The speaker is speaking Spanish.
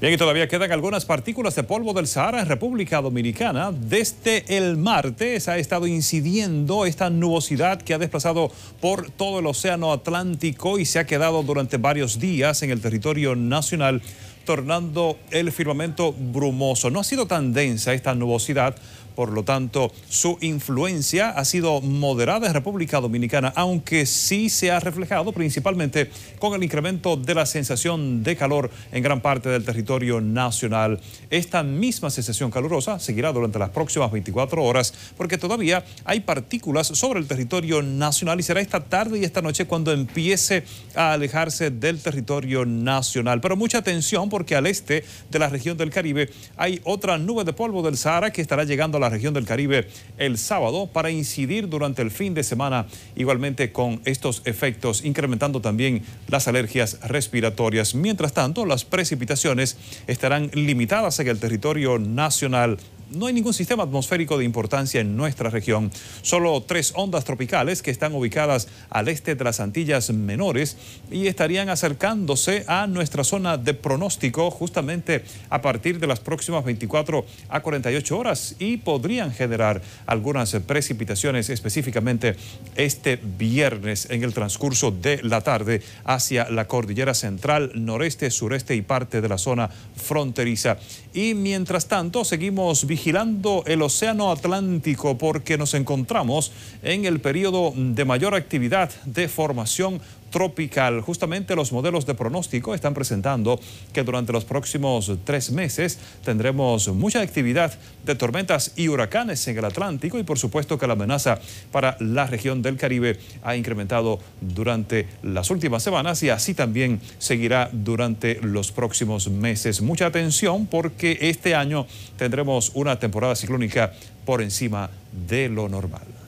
Bien, y todavía quedan algunas partículas de polvo del Sahara en República Dominicana. Desde el martes ha estado incidiendo esta nubosidad que ha desplazado por todo el Océano Atlántico y se ha quedado durante varios días en el territorio nacional, tornando el firmamento brumoso. No ha sido tan densa esta nubosidad, por lo tanto, su influencia ha sido moderada en República Dominicana, aunque sí se ha reflejado principalmente con el incremento de la sensación de calor en gran parte del territorio nacional. Esta misma sensación calurosa seguirá durante las próximas 24 horas porque todavía hay partículas sobre el territorio nacional y será esta tarde y esta noche cuando empiece a alejarse del territorio nacional. Pero mucha atención porque al este de la región del Caribe hay otra nube de polvo del Sahara que estará llegando a la región del Caribe el sábado para incidir durante el fin de semana igualmente con estos efectos, incrementando también las alergias respiratorias. Mientras tanto, las precipitaciones estarán limitadas en el territorio nacional no hay ningún sistema atmosférico de importancia en nuestra región. Solo tres ondas tropicales que están ubicadas al este de las Antillas Menores y estarían acercándose a nuestra zona de pronóstico justamente a partir de las próximas 24 a 48 horas y podrían generar algunas precipitaciones específicamente este viernes en el transcurso de la tarde hacia la cordillera central, noreste, sureste y parte de la zona fronteriza. Y mientras tanto, seguimos vigilando vigilando el Océano Atlántico porque nos encontramos en el periodo de mayor actividad de formación tropical. Justamente los modelos de pronóstico están presentando que durante los próximos tres meses tendremos mucha actividad de tormentas y huracanes en el Atlántico y por supuesto que la amenaza para la región del Caribe ha incrementado durante las últimas semanas y así también seguirá durante los próximos meses. Mucha atención porque este año tendremos una temporada ciclónica por encima de lo normal.